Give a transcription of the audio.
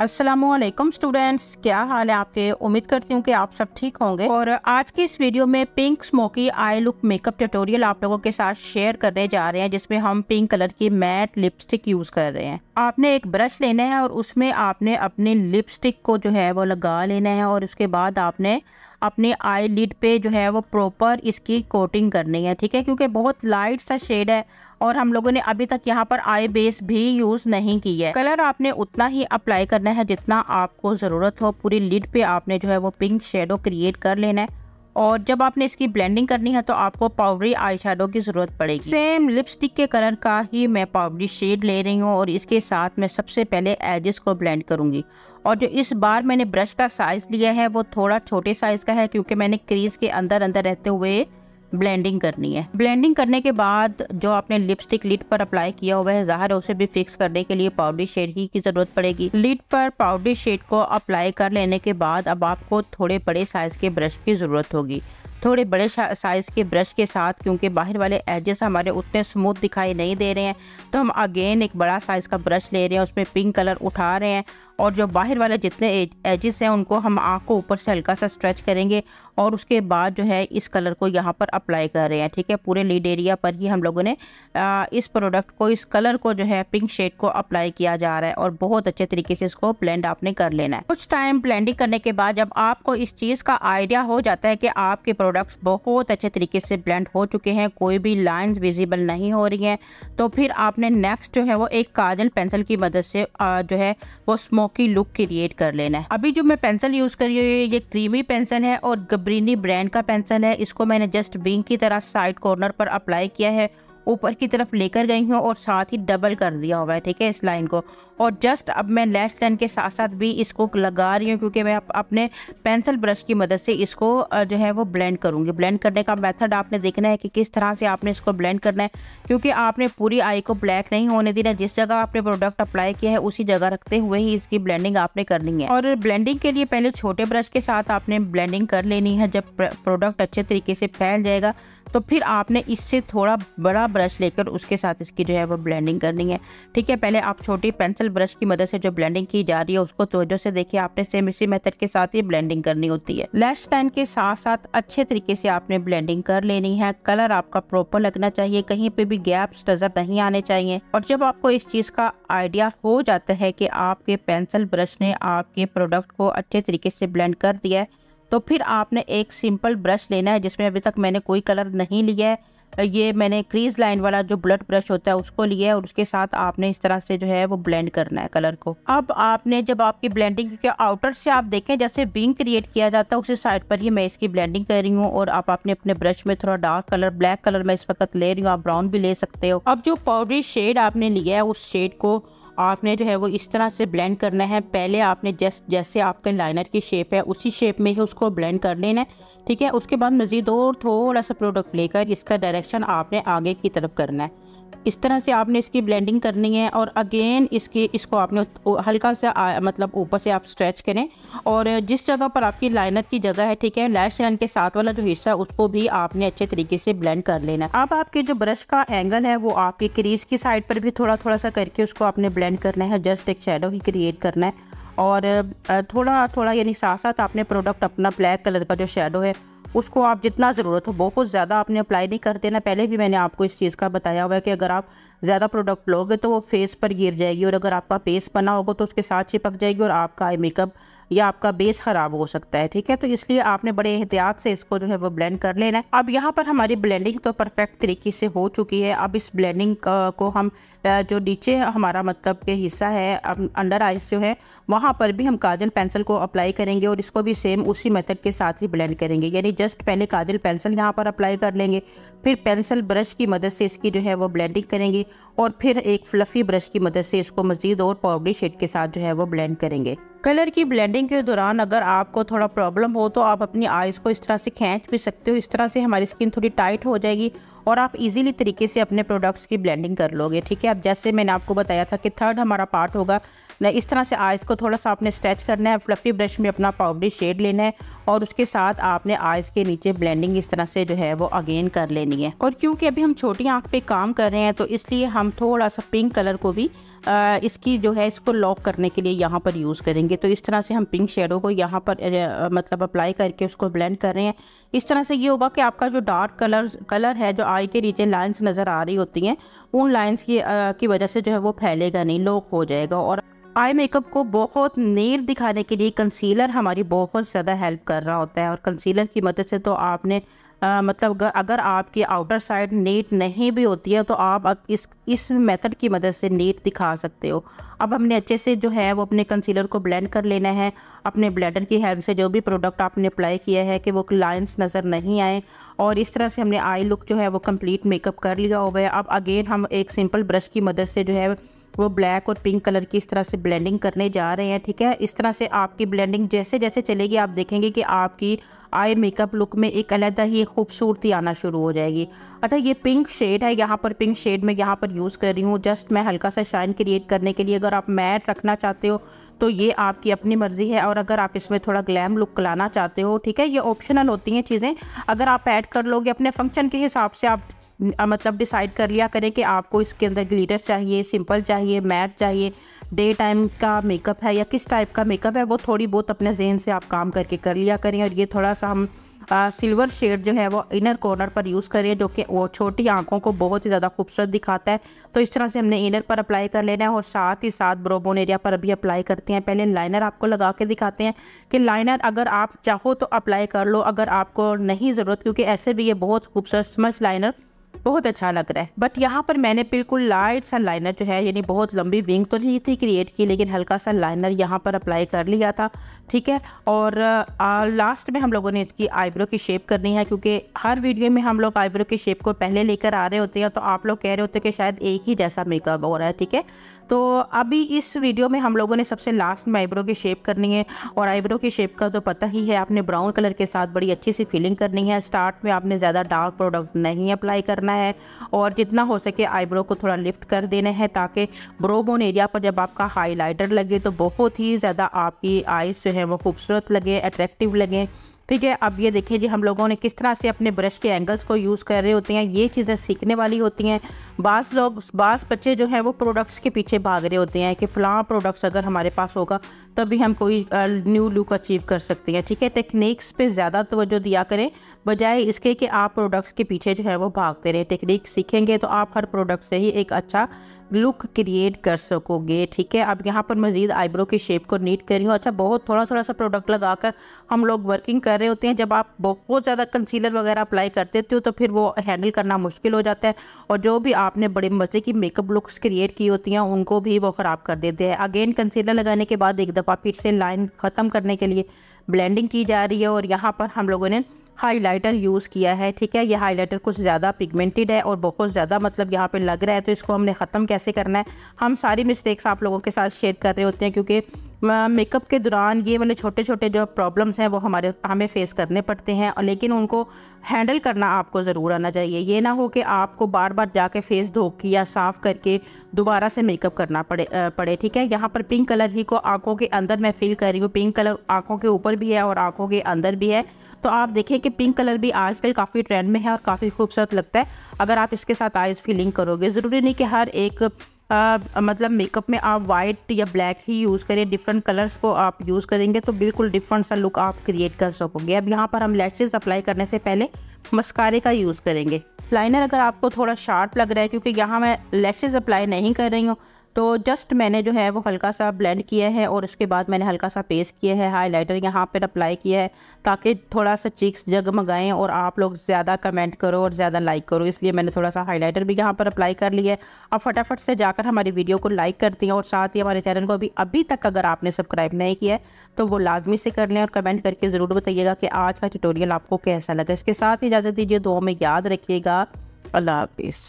Aslam students क्या हाल है आपके उम्मीद करती हूँ कि आप सब ठीक होंगे और आज की इस वीडियो में pink smoky eye look makeup tutorial आप लोगों के साथ शेयर करने जा रहे हैं जिसमें हम पिंक कलर की मैट लिपस्टिक यूज़ कर रहे हैं आपने एक ब्रश लेना है और उसमें आपने अपने लिपस्टिक को जो है वो लगा लेना है और उसके बाद आपने अपने आई लिड पे जो है वो प्रॉपर इसकी कोटिंग करनी है ठीक है क्योंकि बहुत लाइट सा शेड है और हम लोगों ने अभी तक यहाँ पर आई बेस भी यूज नहीं की है कलर आपने उतना ही अप्लाई करना है जितना आपको जरूरत हो पूरी लिड पे आपने जो है वो पिंक शेडो क्रिएट कर लेना है और जब आपने इसकी ब्लेंडिंग करनी है तो आपको पाउडरी आई की ज़रूरत पड़ेगी सेम लिपस्टिक के कलर का ही मैं पाउडरी शेड ले रही हूँ और इसके साथ मैं सबसे पहले एजेस को ब्लेंड करूंगी और जो इस बार मैंने ब्रश का साइज़ लिया है वो थोड़ा छोटे साइज़ का है क्योंकि मैंने क्रीज के अंदर अंदर रहते हुए ब्लेंडिंग करनी है ब्लेंडिंग करने के बाद जो आपने लिपस्टिक लिड पर अप्लाई किया हुआ है ज़ाहिर है उसे भी फिक्स करने के लिए पाउडर शेड ही की जरूरत पड़ेगी लिड पर पाउडर शेड को अप्लाई कर लेने के बाद अब आपको थोड़े बड़े साइज के ब्रश की जरूरत होगी थोड़े बड़े साइज़ के ब्रश के साथ क्योंकि बाहर वाले एजेस हमारे उतने स्मूथ दिखाई नहीं दे रहे हैं तो हम अगेन एक बड़ा साइज़ का ब्रश ले रहे हैं उसमें पिंक कलर उठा रहे हैं और जो बाहर वाले जितने एजेस हैं उनको हम आँख को ऊपर से हल्का सा स्ट्रेच करेंगे और उसके बाद जो है इस कलर को यहाँ पर अप्लाई कर रहे हैं ठीक है पूरे लीड एरिया पर ही हम लोगों ने आ, इस प्रोडक्ट को इस कलर को जो है पिंक शेड को अप्लाई किया जा रहा है और बहुत अच्छे तरीके से इसको ब्लेंड आपने कर लेना है कुछ टाइम ब्लेंडिंग करने के बाद जब आपको इस चीज़ का आइडिया हो जाता है कि आपके प्रोडक्ट्स बहुत अच्छे तरीके से ब्लेंड हो चुके हैं कोई भी लाइन्स विजिबल नहीं हो रही हैं तो फिर आपने नेक्स्ट जो है वो एक काजल पेंसिल की मदद से जो है वो स्मो स्मोकी लुक क्रिएट कर लेना है अभी जो मैं पेंसिल यूज करी हुई हूँ ये क्रीमी पेंसिल है और गबरीनी ब्रांड का पेंसिल है इसको मैंने जस्ट विंग की तरह साइड कॉर्नर पर अप्लाई किया है ऊपर की तरफ लेकर गई हूँ और साथ ही डबल कर दिया हुआ है ठीक है इस लाइन को और जस्ट अब मैं लेफ्ट लाइन के साथ साथ भी इसको लगा रही हूँ क्योंकि मैं अपने पेंसिल ब्रश की मदद से इसको जो है वो ब्लेंड करूँगी ब्लेंड करने का मेथड आपने देखना है कि किस तरह से आपने इसको ब्लेंड करना है क्योंकि आपने पूरी आई को ब्लैक नहीं होने देना जिस जगह आपने प्रोडक्ट अप्लाई किया है उसी जगह रखते हुए ही इसकी ब्लैंडिंग आपने करनी है और ब्लैंडिंग के लिए पहले छोटे ब्रश के साथ आपने ब्लैंडिंग कर लेनी है जब प्रोडक्ट अच्छे तरीके से फैल जाएगा तो फिर आपने इससे थोड़ा बड़ा ब्रश लेकर उसके साथ इसकी जो है वो ब्लेंडिंग करनी है ठीक है पहले आप छोटी पेंसिल ब्रश की मदद से जो ब्लेंडिंग की जा रही है उसको तोजो से देखिए आपने सेम इसी मेथड के साथ ही ब्लेंडिंग करनी होती है लैश स्टैंड के साथ साथ अच्छे तरीके से आपने ब्लेंडिंग कर लेनी है कलर आपका प्रॉपर लगना चाहिए कहीं पे भी गैप्स नजर नहीं आने चाहिए और जब आपको इस चीज का आइडिया हो जाता है कि आपके पेंसिल ब्रश ने आपके प्रोडक्ट को अच्छे तरीके से ब्लेंड कर दिया है तो फिर आपने एक सिंपल ब्रश लेना है जिसमें अभी तक मैंने कोई कलर नहीं लिया है ये मैंने क्रीज लाइन वाला जो ब्लड ब्रश होता है उसको लिया है और उसके साथ आपने इस तरह से जो है वो ब्लेंड करना है कलर को अब आपने जब आपकी ब्लेंडिंग के आउटर से आप देखें जैसे विंग क्रिएट किया जाता है उसी साइड पर ही मैं इसकी ब्लेंडिंग कर रही हूँ और आप अपने अपने ब्रश में थोड़ा डार्क कलर ब्लैक कलर मैं इस वक्त ले रही हूँ आप ब्राउन भी ले सकते हो अब जो पाउडरी शेड आपने लिया है उस शेड को आपने जो है वो इस तरह से ब्लेंड करना है पहले आपने जस्ट जैसे आपके लाइनर की शेप है उसी शेप में ही उसको ब्लेंड कर लेना है ठीक है उसके बाद मज़ीद और थोड़ा सा प्रोडक्ट लेकर इसका डायरेक्शन आपने आगे की तरफ करना है इस तरह से आपने इसकी ब्लेंडिंग करनी है और अगेन इसकी इसको आपने हल्का सा आ, मतलब ऊपर से आप स्ट्रेच करें और जिस जगह पर आपकी लाइनर की जगह है ठीक है लैश लाइन के साथ वाला जो हिस्सा है उसको भी आपने अच्छे तरीके से ब्लेंड कर लेना है अब आपके जो ब्रश का एंगल है वो आपके क्रीज की साइड पर भी थोड़ा थोड़ा सा करके उसको आपने ब्लेंड करना है जस्ट एक शेडो ही क्रिएट करना है और थोड़ा थोड़ा यानी साथ साथ आपने प्रोडक्ट अपना ब्लैक कलर का जो शेडो है उसको आप जितना ज़रूरत हो बहुत ज़्यादा आपने अप्लाई नहीं कर देना पहले भी मैंने आपको इस चीज़ का बताया हुआ है कि अगर आप ज़्यादा प्रोडक्ट लोगे तो वो फेस पर गिर जाएगी और अगर आपका फेस बना होगा तो उसके साथ चिपक जाएगी और आपका आई मेकअप या आपका बेस ख़राब हो सकता है ठीक है तो इसलिए आपने बड़े एहतियात से इसको जो है वो ब्लेंड कर लेना है अब यहाँ पर हमारी ब्लेंडिंग तो परफेक्ट तरीके से हो चुकी है अब इस ब्लेंडिंग को हम जो नीचे हमारा मतलब के हिस्सा है अंडर आइज जो है वहाँ पर भी हम काजल पेंसिल को अप्लाई करेंगे और इसको भी सेम उसी मेथड के साथ ही ब्लेंड करेंगे यानी जस्ट पहले काजल पेंसिल यहाँ पर अप्लाई कर लेंगे फिर पेंसिल ब्रश की मदद से इसकी जो है वो ब्लेंडिंग करेंगे और फिर एक फ्लफ़ी ब्रश की मदद से इसको मज़ीद और पाउडरी शेड के साथ जो है वो ब्लेंड करेंगे कलर की ब्लेंडिंग के दौरान अगर आपको थोड़ा प्रॉब्लम हो तो आप अपनी आईज़ को इस तरह से खींच भी सकते हो इस तरह से हमारी स्किन थोड़ी टाइट हो जाएगी और आप इजीली तरीके से अपने प्रोडक्ट्स की ब्लेंडिंग कर लोगे ठीक है अब जैसे मैंने आपको बताया था कि थर्ड हमारा पार्ट होगा इस तरह से आइस को थोड़ा सा आपने स्ट्रेच करना है फ्लफ़ी ब्रश में अपना पाउडरी शेड लेना है और उसके साथ आपने आइज़ के नीचे ब्लेंडिंग इस तरह से जो है वो अगेन कर लेनी है और क्योंकि अभी हम छोटी आँख पर काम कर रहे हैं तो इसलिए हम थोड़ा सा पिंक कलर को भी इसकी जो है इसको लॉक करने के लिए यहाँ पर यूज़ करेंगे देंगे तो इस तरह से हम पिंक शेडो को यहाँ पर मतलब अप्लाई करके उसको ब्लेंड कर रहे हैं इस तरह से ये होगा कि आपका जो डार्क कलर कलर है जो आई के नीचे लाइन्स नज़र आ रही होती हैं उन लाइन्स की आ, की वजह से जो है वो फैलेगा नहीं लोक हो जाएगा और आई मेकअप को बहुत नेर दिखाने के लिए कंसीलर हमारी बहुत ज़्यादा हेल्प कर रहा होता है और कंसीलर की मदद से तो आपने आ, मतलब अगर, आपकी आउटर साइड नेट नहीं भी होती है तो आप इस इस मेथड की मदद से नेट दिखा सकते हो अब हमने अच्छे से जो है वो अपने कंसीलर को ब्लेंड कर लेना है अपने ब्लेंडर की हेल्प से जो भी प्रोडक्ट आपने अप्लाई किया है कि वो लाइन्स नज़र नहीं आए और इस तरह से हमने आई लुक जो है वो कंप्लीट मेकअप कर लिया हुआ है अब अगेन हम एक सिंपल ब्रश की मदद से जो है वो ब्लैक और पिंक कलर की इस तरह से ब्लेंडिंग करने जा रहे हैं ठीक है इस तरह से आपकी ब्लेंडिंग जैसे जैसे चलेगी आप देखेंगे कि आपकी आई मेकअप लुक में एक अलहदा ही खूबसूरती आना शुरू हो जाएगी अच्छा ये पिंक शेड है यहाँ पर पिंक शेड में यहाँ पर यूज़ कर रही हूँ जस्ट मैं हल्का सा शाइन क्रिएट करने के लिए अगर आप मैट रखना चाहते हो तो ये आपकी अपनी मर्ज़ी है और अगर आप इसमें थोड़ा ग्लैम लुक लाना चाहते हो ठीक है ये ऑप्शनल होती हैं चीज़ें अगर आप ऐड कर लोगे अपने फंक्शन के हिसाब से आप मतलब डिसाइड कर लिया करें कि आपको इसके अंदर ग्लिटर चाहिए सिंपल चाहिए मैट चाहिए डे टाइम का मेकअप है या किस टाइप का मेकअप है वो थोड़ी बहुत अपने जहन से आप काम करके कर लिया करें और ये थोड़ा सा हम आ, सिल्वर शेड जो है वो इनर कॉर्नर पर यूज़ करें जो कि वो छोटी आंखों को बहुत ही ज़्यादा खूबसूरत दिखाता है तो इस तरह से हमने इनर पर अप्लाई कर लेना है और साथ ही साथ ब्रोबोन एरिया पर भी अप्लाई करते हैं पहले लाइनर आपको लगा के दिखाते हैं कि लाइनर अगर आप चाहो तो अप्लाई कर लो अगर आपको नहीं ज़रूरत क्योंकि ऐसे भी ये बहुत खूबसूरत स्मच लाइनर बहुत अच्छा लग रहा है बट यहाँ पर मैंने बिल्कुल लाइट सा लाइनर जो है यानी बहुत लंबी विंग तो नहीं थी क्रिएट की लेकिन हल्का सा लाइनर यहाँ पर अप्लाई कर लिया था ठीक है और आ, लास्ट में हम लोगों ने इसकी आईब्रो की शेप करनी है क्योंकि हर वीडियो में हम लोग आईब्रो की शेप को पहले लेकर आ रहे होते हैं तो आप लोग कह रहे होते हैं कि शायद एक ही जैसा मेकअप हो रहा है ठीक है तो अभी इस वीडियो में हम लोगों ने सबसे लास्ट में आईब्रो की शेप करनी है और आईब्रो की शेप का तो पता ही है आपने ब्राउन कलर के साथ बड़ी अच्छी सी फिलिंग करनी है स्टार्ट में आपने ज़्यादा डार्क प्रोडक्ट नहीं अप्लाई करना करना है और जितना हो सके आईब्रो को थोड़ा लिफ्ट कर देना है ताकि ब्रो बोन एरिया पर जब आपका हाईलाइटर लगे तो बहुत ही ज़्यादा आपकी आइज़ जो है वो खूबसूरत लगे अट्रैक्टिव लगें ठीक है अब ये देखिए जी हम लोगों ने किस तरह से अपने ब्रश के एंगल्स को यूज़ कर रहे होते हैं ये चीज़ें सीखने वाली होती हैं बास लोग बास बच्चे जो हैं वो प्रोडक्ट्स के पीछे भाग रहे होते हैं कि फ़लाँ प्रोडक्ट्स अगर हमारे पास होगा तभी हम कोई न्यू लुक अचीव कर सकते हैं ठीक है टेक्निक्स पर ज़्यादा तोज्जो दिया करें बजाय इसके कि आप प्रोडक्ट्स के पीछे जो है वो भागते रहें टेक्निक सीखेंगे तो आप हर प्रोडक्ट से ही एक अच्छा लुक क्रिएट कर सकोगे ठीक है अब यहाँ पर मज़ीद आईब्रो की शेप को नीट कर रही हूँ अच्छा बहुत थोड़ा थोड़ा सा प्रोडक्ट लगाकर हम लोग वर्किंग कर रहे होते हैं जब आप बहुत ज़्यादा कंसीलर वगैरह अप्लाई कर देते हो तो फिर वो हैंडल करना मुश्किल हो जाता है और जो भी आपने बड़े मज़े की मेकअप लुक्स क्रिएट की होती हैं उनको भी वो ख़राब कर देते हैं अगेन कंसीलर लगाने के बाद एक दफ़ा फिर से लाइन ख़त्म करने के लिए ब्लेंडिंग की जा रही है और यहाँ पर हम लोगों ने हाइलाइटर यूज़ किया है ठीक है ये हाइलाइटर कुछ ज़्यादा पिगमेंटेड है और बहुत ज़्यादा मतलब यहाँ पे लग रहा है तो इसको हमने ख़त्म कैसे करना है हम सारी मिस्टेक्स आप लोगों के साथ शेयर कर रहे होते हैं क्योंकि मेकअप के दौरान ये वाले छोटे छोटे जो प्रॉब्लम्स हैं वो हमारे हमें फेस करने पड़ते हैं और लेकिन उनको हैंडल करना आपको ज़रूर आना चाहिए ये ना हो कि आपको बार बार जाके फेस धो के या साफ़ करके दोबारा से मेकअप करना पड़े पड़े ठीक है यहाँ पर पिंक कलर ही को आंखों के अंदर मैं फील कर रही हूँ पिंक कलर आंखों के ऊपर भी है और आंखों के अंदर भी है तो आप देखें कि पिंक कलर भी आजकल काफ़ी ट्रेंड में है और काफ़ी खूबसूरत लगता है अगर आप इसके साथ आइज़ फीलिंग करोगे ज़रूरी नहीं कि हर एक आ, मतलब मेकअप में आप वाइट या ब्लैक ही यूज़ करें डिफरेंट कलर्स को आप यूज़ करेंगे तो बिल्कुल डिफरेंट सा लुक आप क्रिएट कर सकोगे अब यहाँ पर हम लैशेज़ अप्लाई करने से पहले मस्कारे का यूज़ करेंगे लाइनर अगर आपको थोड़ा शार्प लग रहा है क्योंकि यहाँ मैं लैशेज़ अप्लाई नहीं कर रही हूँ तो जस्ट मैंने जो है वो हल्का सा ब्लेंड किया है और उसके बाद मैंने हल्का सा पेस्ट किया है हाइलाइटर यहाँ पर अप्लाई किया है ताकि थोड़ा सा चिक्स जगमगाएँ और आप लोग ज़्यादा कमेंट करो और ज़्यादा लाइक करो इसलिए मैंने थोड़ा सा लाइटर भी यहाँ पर अप्लाई कर लिया है अब फटाफट से जाकर हमारी वीडियो को लाइक करती हैं और साथ ही हमारे चैनल को अभी अभी तक अगर आपने सब्सक्राइब नहीं किया है तो वो लाजमी से कर लें और कमेंट करके ज़रूर बताइएगा कि आज का ट्यूटोरियल आपको कैसा लगा इसके साथ ही इजाज़त दीजिए दो में याद रखिएगा अल्लाह हाफिज़